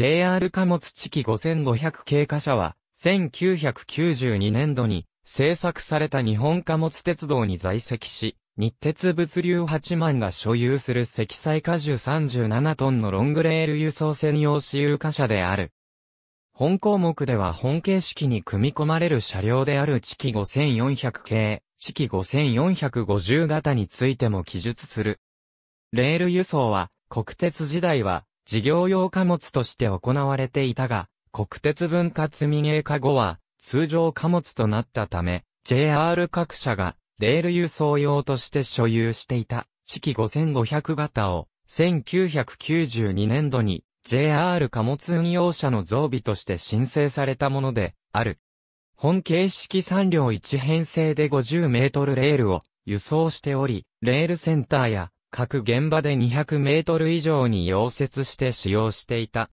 JR 貨物地機5500系貨車は、1992年度に製作された日本貨物鉄道に在籍し、日鉄物流8万が所有する積載荷重37トンのロングレール輸送専用私有貨車である。本項目では本形式に組み込まれる車両である地機5400系、地機5450型についても記述する。レール輸送は、国鉄時代は、事業用貨物として行われていたが、国鉄分割民営化後は、通常貨物となったため、JR 各社が、レール輸送用として所有していた、式5500型を、1992年度に、JR 貨物運用者の増備として申請されたもので、ある。本形式3両1編成で50メートルレールを輸送しており、レールセンターや各現場で200メートル以上に溶接して使用していた。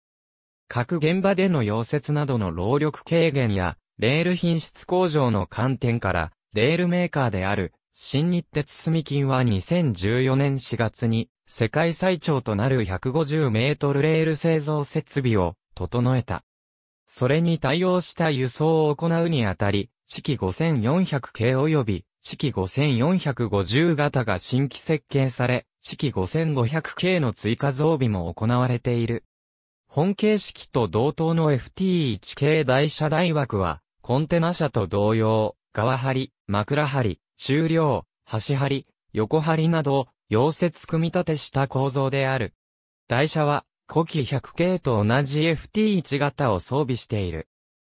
各現場での溶接などの労力軽減や、レール品質向上の観点から、レールメーカーである、新日鉄住金は2014年4月に、世界最長となる150メートルレール製造設備を、整えた。それに対応した輸送を行うにあたり、地季5400系及び、地期5450型が新規設計され、式 5500K の追加増備も行われている。本形式と同等の FT1 系台車台枠は、コンテナ車と同様、側張り、枕張り、中量、端張り、横張りなど、溶接組み立てした構造である。台車は、古希100系と同じ FT1 型を装備している。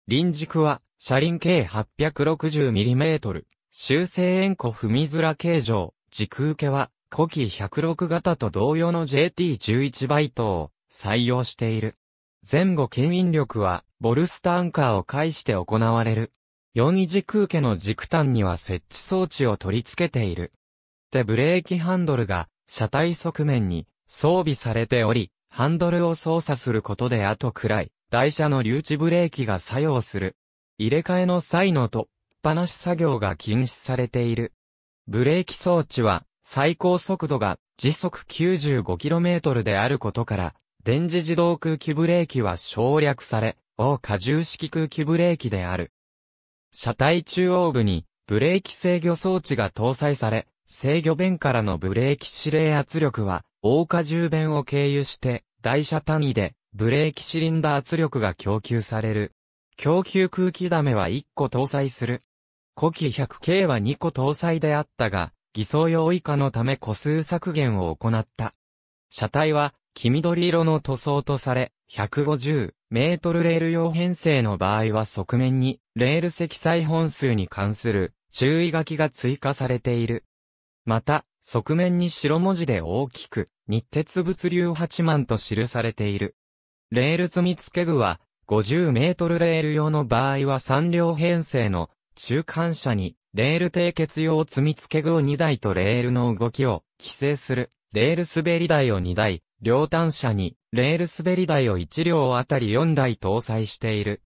輪軸は、車輪計 860mm、修正円弧踏みづら形状、軸受けは、古希106型と同様の JT11 バイトを採用している。前後牽引力は、ボルスタンカーを介して行われる。4位軸受けの軸端には設置装置を取り付けている。でブレーキハンドルが車体側面に装備されており、ハンドルを操作することで後くらい、台車の留置ブレーキが作用する。入れ替えの際のと、っぱなし作業が禁止されている。ブレーキ装置は最高速度が時速 95km であることから、電磁自動空気ブレーキは省略され、を荷重式空気ブレーキである。車体中央部にブレーキ制御装置が搭載され、制御弁からのブレーキ指令圧力は、大荷重弁を経由して、台車単位でブレーキシリンダー圧力が供給される。供給空気ダメは1個搭載する。古希 100K は2個搭載であったが、偽装用以下のため個数削減を行った。車体は黄緑色の塗装とされ、150メートルレール用編成の場合は側面にレール積載本数に関する注意書きが追加されている。また、側面に白文字で大きく、日鉄物流8万と記されている。レール積み付け具は、50メートルレール用の場合は3両編成の中間車にレール締結用積み付け具を2台とレールの動きを規制する、レール滑り台を2台、両端車に、レール滑り台を1両あたり4台搭載している。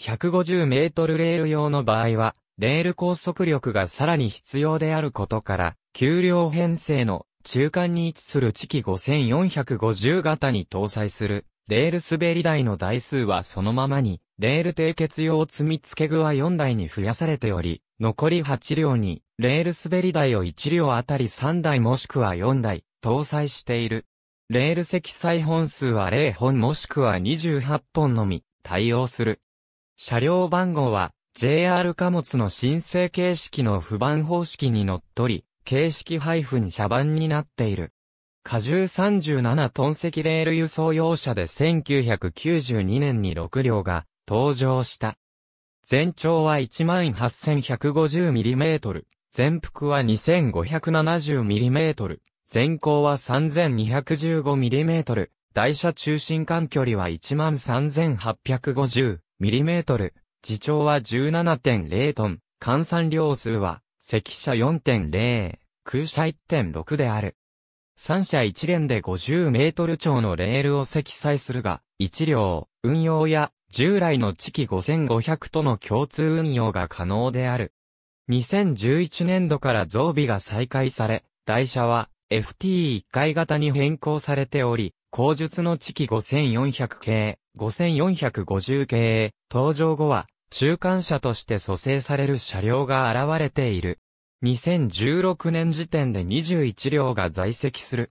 150メートルレール用の場合は、レール高速力がさらに必要であることから、給料編成の中間に位置する地期5450型に搭載する、レール滑り台の台数はそのままに、レール締結用積み付け具は4台に増やされており、残り8両に、レール滑り台を1両あたり3台もしくは4台、搭載している。レール積載本数は0本もしくは28本のみ、対応する。車両番号は、JR 貨物の申請形式の不番方式にのっとり、形式配布に車番になっている。荷重37トン積レール輸送用車で1992年に6両が登場した。全長は 18,150mm、全幅は 2,570mm、全高は 3,215mm、台車中心間距離は 13,850mm、自重は17.0トン、換算量数は、赤車4.0、空車1.6である。3車1連で50メートル超のレールを積載するが、1両、運用や従来の地期5500との共通運用が可能である。2011年度から増備が再開され、台車は FT1 階型に変更されており、後述の地期5400系、5450系、登場後は中間車として蘇生される車両が現れている。2016年時点で21両が在籍する。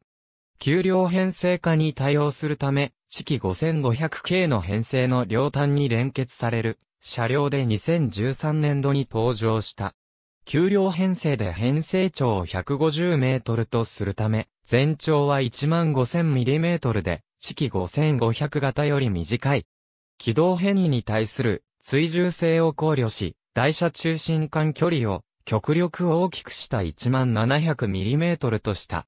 給料編成化に対応するため、式 5500K の編成の両端に連結される車両で2013年度に登場した。給料編成で編成長を150メートルとするため、全長は15000ミリメートルで、式5500型より短い。軌道変異に対する追従性を考慮し、台車中心間距離を極力大きくした1 7 0 0トルとした。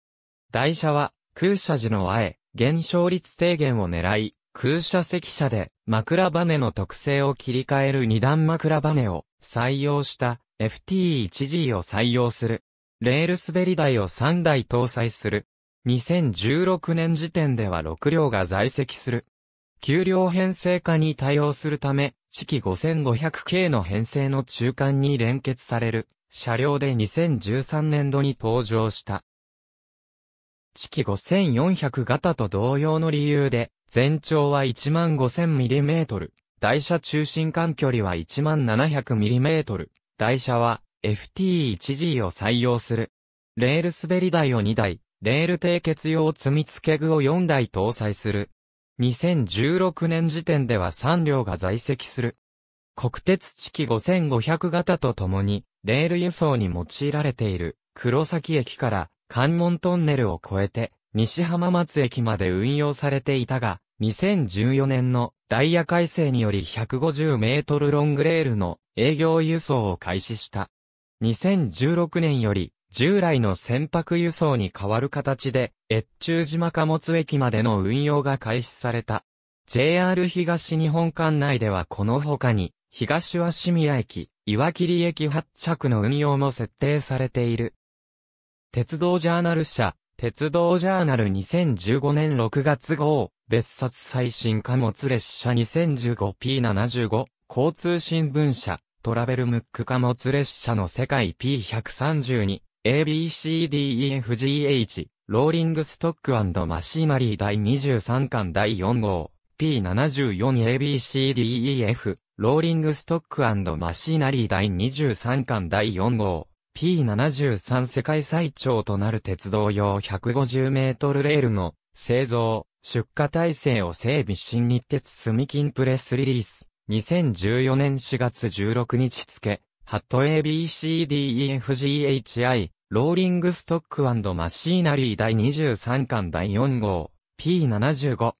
台車は空車時のあえ、減少率低減を狙い、空車席車で枕バネの特性を切り替える二段枕バネを採用した FT1G を採用する。レール滑り台を3台搭載する。2016年時点では6両が在籍する。給料編成化に対応するため、式 5500K の編成の中間に連結される車両で2013年度に登場した。地機5400型と同様の理由で、全長は 15000mm、台車中心間距離は 1700mm、台車は FT1G を採用する。レール滑り台を2台、レール締結用積み付け具を4台搭載する。2016年時点では3両が在籍する。国鉄地機5500型とともに、レール輸送に用いられている、黒崎駅から関門トンネルを越えて、西浜松駅まで運用されていたが、2014年のダイヤ改正により150メートルロングレールの営業輸送を開始した。2016年より従来の船舶輸送に変わる形で越中島貨物駅までの運用が開始された。JR 東日本管内ではこの他に東は清宮駅、岩切駅発着の運用も設定されている。鉄道ジャーナル社、鉄道ジャーナル2015年6月号、別冊最新貨物列車 2015P75、交通新聞社、トラベルムック貨物列車の世界 P132、ABCDEFGH、ローリングストックマシーナリー第23巻第4号、P74ABCDEF、ローリングストックマシーナリー第23巻第4号、P73 世界最長となる鉄道用150メートルレールの製造、出荷体制を整備新日鉄住金プレスリリース。2014年4月16日付、ハット ABCDEFGHI、ローリングストックマシーナリー第23巻第4号、P75。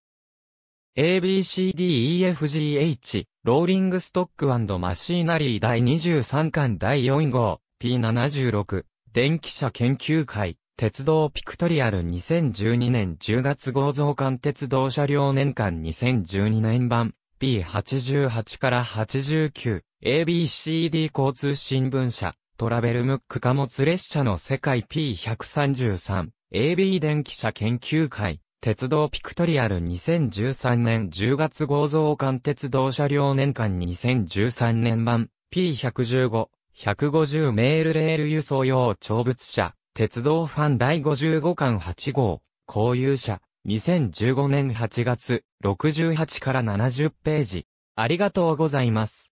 ABCDEFGH、ローリングストックマシーナリー第23巻第4号、P76 電気車研究会鉄道ピクトリアル2012年10月号増刊鉄道車両年間2012年版 P88 から 89ABCD 交通新聞社トラベルムック貨物列車の世界 P133AB 電気車研究会鉄道ピクトリアル2013年10月号増刊鉄道車両年間2013年版 P115 150メールレール輸送用長物車、鉄道ファン第55巻8号、公有車、2015年8月、68から70ページ。ありがとうございます。